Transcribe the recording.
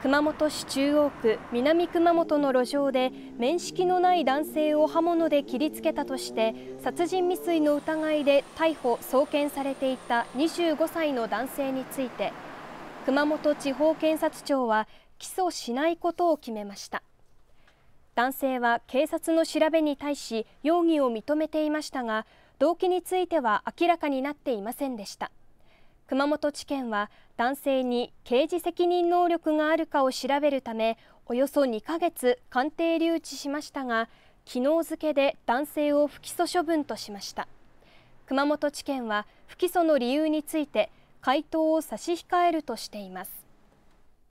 熊本市中央区南熊本の路上で面識のない男性を刃物で切りつけたとして殺人未遂の疑いで逮捕・送検されていた25歳の男性について熊本地方検察庁は起訴しないことを決めました男性は警察の調べに対し容疑を認めていましたが動機については明らかになっていませんでした。熊本地検は男性に刑事責任能力があるかを調べるためおよそ2ヶ月鑑定留置しましたが昨日付で男性を不起訴処分としました熊本地検は不起訴の理由について回答を差し控えるとしています